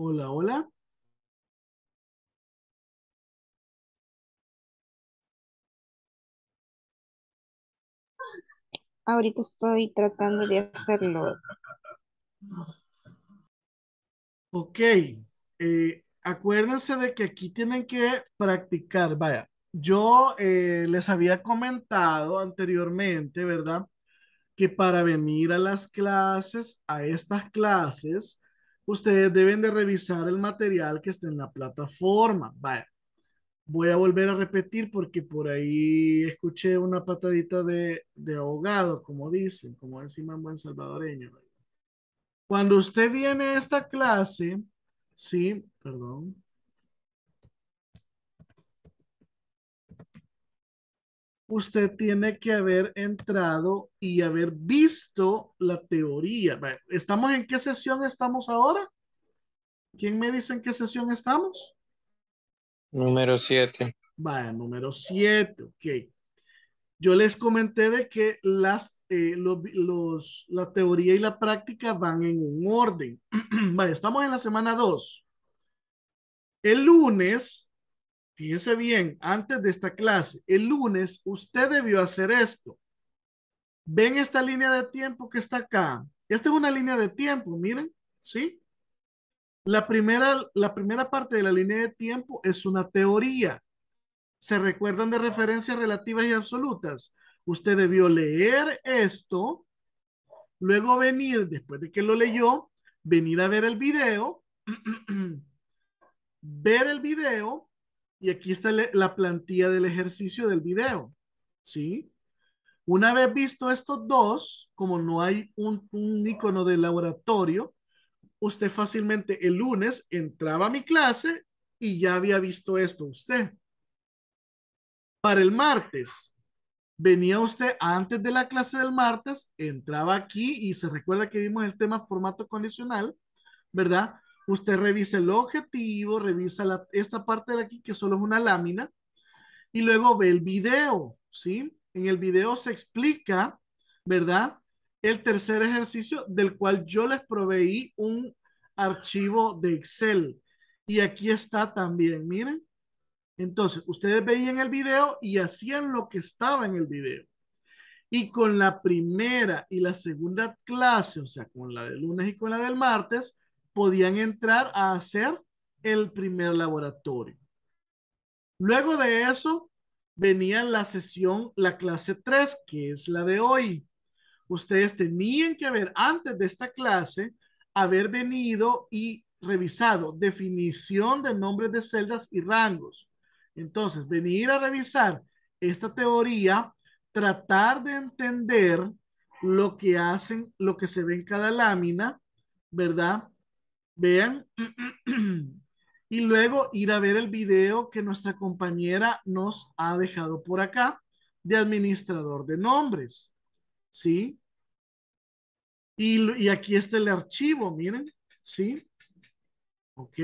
Hola, hola. Ahorita estoy tratando de hacerlo. Ok. Eh, acuérdense de que aquí tienen que practicar. Vaya, yo eh, les había comentado anteriormente, ¿verdad? Que para venir a las clases, a estas clases, ustedes deben de revisar el material que está en la plataforma. Vaya, voy a volver a repetir porque por ahí escuché una patadita de, de ahogado, como dicen, como encima en buen salvadoreño. Cuando usted viene a esta clase, sí, perdón, usted tiene que haber entrado y haber visto la teoría. ¿Estamos en qué sesión estamos ahora? ¿Quién me dice en qué sesión estamos? Número 7. Vaya, número 7, ok. Yo les comenté de que las, eh, los, los, la teoría y la práctica van en un orden. vale, estamos en la semana 2. El lunes Fíjese bien, antes de esta clase, el lunes usted debió hacer esto. ¿Ven esta línea de tiempo que está acá? Esta es una línea de tiempo, miren, ¿sí? La primera, la primera parte de la línea de tiempo es una teoría. ¿Se recuerdan de referencias relativas y absolutas? Usted debió leer esto, luego venir, después de que lo leyó, venir a ver el video, ver el video, y aquí está la plantilla del ejercicio del video, ¿sí? Una vez visto estos dos, como no hay un, un icono de laboratorio, usted fácilmente el lunes entraba a mi clase y ya había visto esto usted. Para el martes, venía usted antes de la clase del martes, entraba aquí y se recuerda que vimos el tema formato condicional, ¿verdad? usted revise el objetivo, revisa esta parte de aquí que solo es una lámina y luego ve el video, ¿sí? En el video se explica, ¿verdad? El tercer ejercicio del cual yo les proveí un archivo de Excel. Y aquí está también, miren. Entonces, ustedes veían el video y hacían lo que estaba en el video. Y con la primera y la segunda clase, o sea, con la de lunes y con la del martes, podían entrar a hacer el primer laboratorio. Luego de eso venía la sesión, la clase 3, que es la de hoy. Ustedes tenían que haber, antes de esta clase, haber venido y revisado definición de nombres de celdas y rangos. Entonces, venir a revisar esta teoría, tratar de entender lo que hacen, lo que se ve en cada lámina, ¿verdad? Vean. y luego ir a ver el video que nuestra compañera nos ha dejado por acá de administrador de nombres. ¿Sí? Y, y aquí está el archivo, miren. ¿Sí? ¿Ok?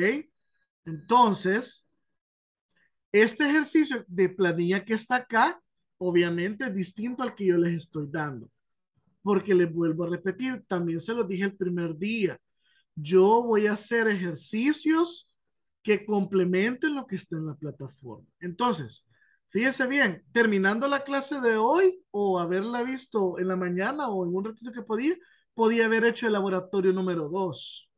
Entonces, este ejercicio de planilla que está acá, obviamente es distinto al que yo les estoy dando. Porque les vuelvo a repetir, también se lo dije el primer día yo voy a hacer ejercicios que complementen lo que está en la plataforma. Entonces, fíjese bien, terminando la clase de hoy o haberla visto en la mañana o en un ratito que podía, podía haber hecho el laboratorio número dos.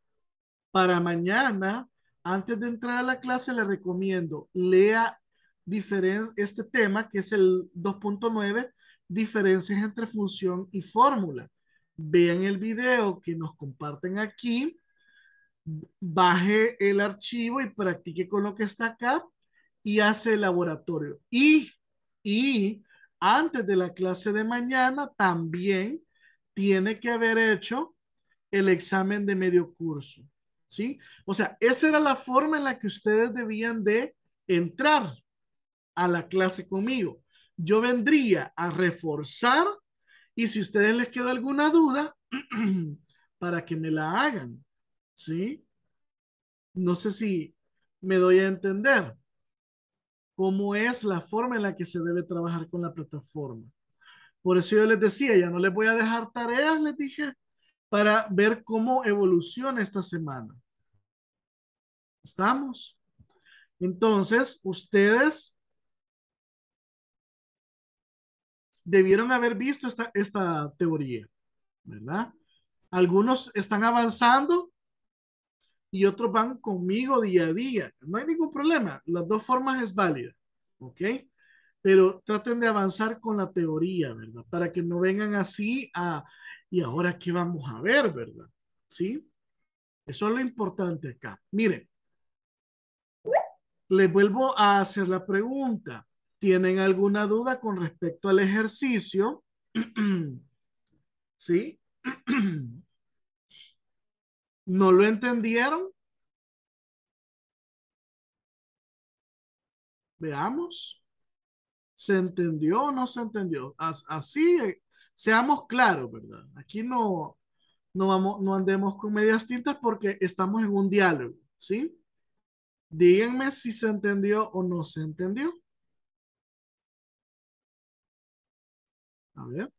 Para mañana, antes de entrar a la clase, le recomiendo, lea este tema que es el 2.9, diferencias entre función y fórmula. Vean el video que nos comparten aquí baje el archivo y practique con lo que está acá y hace el laboratorio. Y, y antes de la clase de mañana también tiene que haber hecho el examen de medio curso, ¿sí? O sea, esa era la forma en la que ustedes debían de entrar a la clase conmigo. Yo vendría a reforzar y si ustedes les queda alguna duda, para que me la hagan. ¿sí? No sé si me doy a entender cómo es la forma en la que se debe trabajar con la plataforma. Por eso yo les decía, ya no les voy a dejar tareas, les dije, para ver cómo evoluciona esta semana. ¿Estamos? Entonces, ustedes debieron haber visto esta, esta teoría, ¿verdad? Algunos están avanzando y otros van conmigo día a día. No hay ningún problema. Las dos formas es válida. ¿Ok? Pero traten de avanzar con la teoría, ¿verdad? Para que no vengan así a, ¿y ahora qué vamos a ver, verdad? ¿Sí? Eso es lo importante acá. Miren, les vuelvo a hacer la pregunta. ¿Tienen alguna duda con respecto al ejercicio? ¿Sí? ¿No lo entendieron? Veamos. ¿Se entendió o no se entendió? Así, eh, seamos claros, ¿verdad? Aquí no, no, vamos, no andemos con medias tintas porque estamos en un diálogo, ¿sí? Díganme si se entendió o no se entendió. A ver.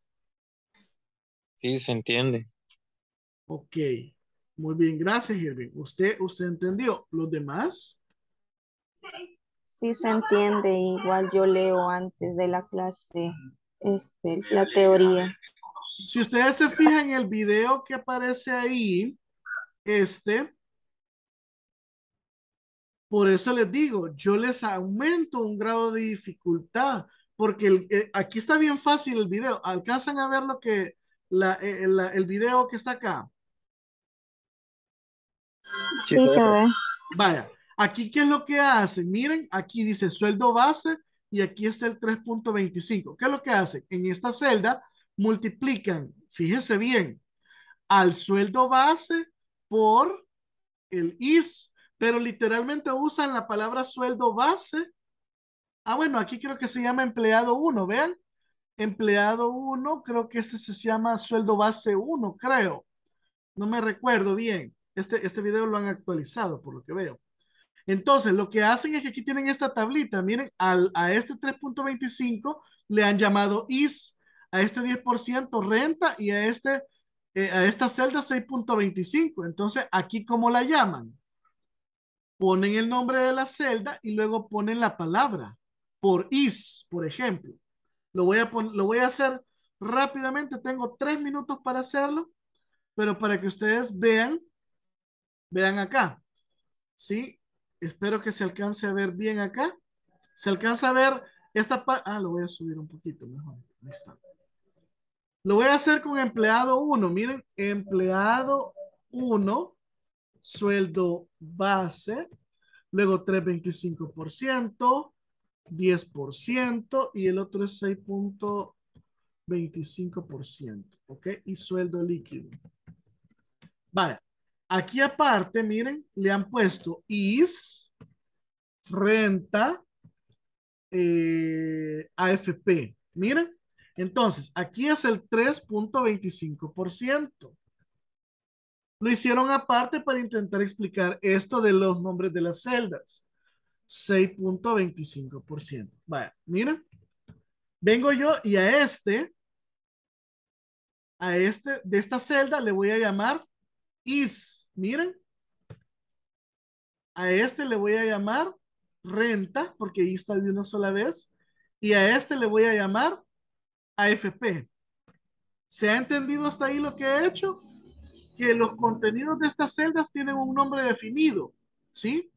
Sí, se entiende. Ok. Muy bien, gracias, Jerry. Usted, usted entendió. ¿Los demás? Sí, se entiende. Igual yo leo antes de la clase este, la teoría. Si ustedes se fijan en el video que aparece ahí, este, por eso les digo, yo les aumento un grado de dificultad, porque eh, aquí está bien fácil el video. ¿Alcanzan a ver lo que, eh, el video que está acá? Sí, se ve. Vaya, aquí qué es lo que hacen. Miren, aquí dice sueldo base y aquí está el 3.25. ¿Qué es lo que hacen? En esta celda multiplican, fíjese bien, al sueldo base por el IS, pero literalmente usan la palabra sueldo base. Ah, bueno, aquí creo que se llama empleado 1, vean. Empleado 1, creo que este se llama sueldo base 1, creo. No me recuerdo bien. Este, este video lo han actualizado, por lo que veo. Entonces, lo que hacen es que aquí tienen esta tablita. Miren, al, a este 3.25 le han llamado IS, a este 10% renta y a, este, eh, a esta celda 6.25. Entonces, aquí, ¿cómo la llaman? Ponen el nombre de la celda y luego ponen la palabra por IS, por ejemplo. Lo voy a, lo voy a hacer rápidamente. Tengo tres minutos para hacerlo, pero para que ustedes vean Vean acá. ¿Sí? Espero que se alcance a ver bien acá. ¿Se alcanza a ver esta parte? Ah, lo voy a subir un poquito mejor. Ahí está. Lo voy a hacer con empleado 1. Miren, empleado 1, sueldo base, luego 3.25%, 10% y el otro es 6.25%, ¿ok? Y sueldo líquido. Vale. Aquí aparte, miren, le han puesto is, renta, eh, AFP. Miren, entonces, aquí es el 3.25%. Lo hicieron aparte para intentar explicar esto de los nombres de las celdas. 6.25%. Vaya, miren. Vengo yo y a este, a este, de esta celda le voy a llamar is miren, a este le voy a llamar renta, porque ahí está de una sola vez, y a este le voy a llamar AFP. ¿Se ha entendido hasta ahí lo que he hecho? Que los contenidos de estas celdas tienen un nombre definido, ¿sí?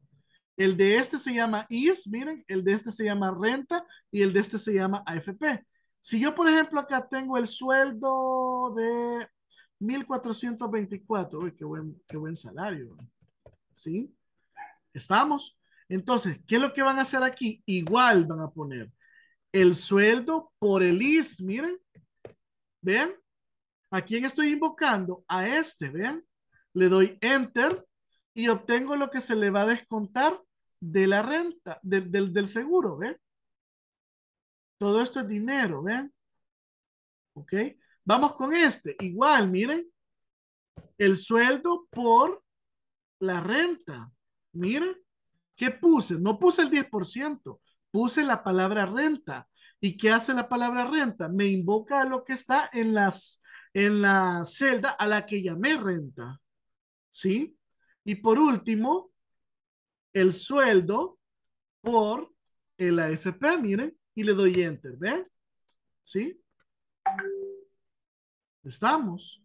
El de este se llama IS, miren, el de este se llama renta y el de este se llama AFP. Si yo, por ejemplo, acá tengo el sueldo de 1424. Uy, qué buen, qué buen salario. ¿Sí? ¿Estamos? Entonces, ¿qué es lo que van a hacer aquí? Igual van a poner el sueldo por el IS, miren. ¿Ven? ¿A quién estoy invocando? A este, ¿ven? Le doy Enter y obtengo lo que se le va a descontar de la renta, del seguro, ¿ven? Todo esto es dinero, ¿ven? ¿Ok? Vamos con este. Igual, miren, el sueldo por la renta. Miren, ¿qué puse? No puse el 10%, puse la palabra renta. ¿Y qué hace la palabra renta? Me invoca a lo que está en, las, en la celda a la que llamé renta. ¿Sí? Y por último, el sueldo por el AFP, miren, y le doy enter, ¿ven? ¿Sí? ¿Estamos?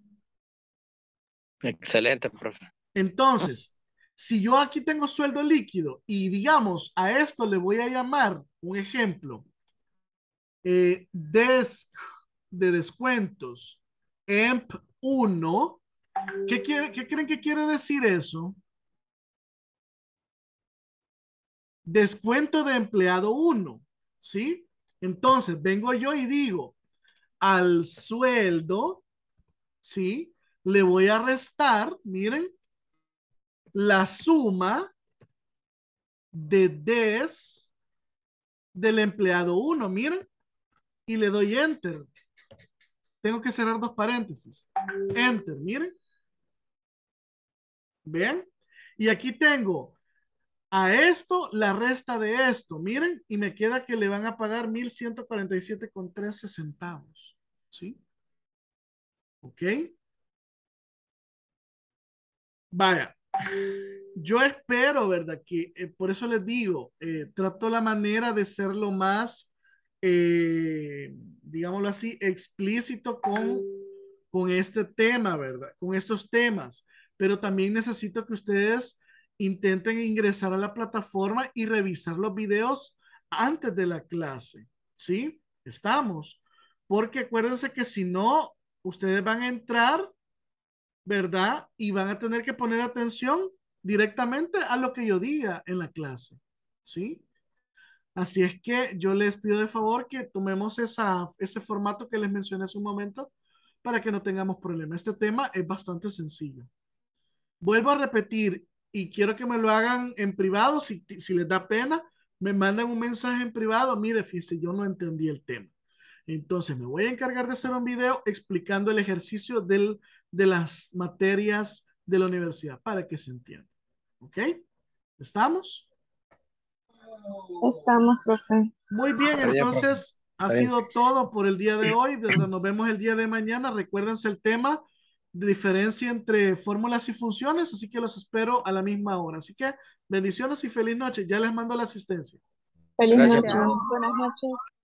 Excelente, profe. Entonces, si yo aquí tengo sueldo líquido y digamos a esto le voy a llamar un ejemplo, eh, de descuentos, EMP 1, ¿qué, ¿qué creen que quiere decir eso? Descuento de empleado 1, ¿sí? Entonces, vengo yo y digo, al sueldo ¿sí? Le voy a restar, miren, la suma de des del empleado 1, miren, y le doy enter. Tengo que cerrar dos paréntesis. Enter, miren. ¿Ven? Y aquí tengo a esto la resta de esto, miren, y me queda que le van a pagar 1.147,13 centavos, ¿sí? ¿Ok? Vaya, yo espero, ¿verdad? Que eh, por eso les digo, eh, trato la manera de ser lo más, eh, digámoslo así, explícito con, con este tema, ¿verdad? Con estos temas. Pero también necesito que ustedes intenten ingresar a la plataforma y revisar los videos antes de la clase, ¿sí? Estamos. Porque acuérdense que si no, ustedes van a entrar, ¿verdad? Y van a tener que poner atención directamente a lo que yo diga en la clase, ¿sí? Así es que yo les pido de favor que tomemos esa, ese formato que les mencioné hace un momento para que no tengamos problemas. Este tema es bastante sencillo. Vuelvo a repetir y quiero que me lo hagan en privado si, si les da pena. Me mandan un mensaje en privado, mire, fíjese, yo no entendí el tema. Entonces, me voy a encargar de hacer un video explicando el ejercicio de las materias de la universidad para que se entienda. ¿Ok? ¿Estamos? Estamos, profe. Muy bien, entonces ha sido todo por el día de hoy. Nos vemos el día de mañana. Recuérdense el tema de diferencia entre fórmulas y funciones, así que los espero a la misma hora. Así que bendiciones y feliz noche. Ya les mando la asistencia. Feliz noche. Buenas noches.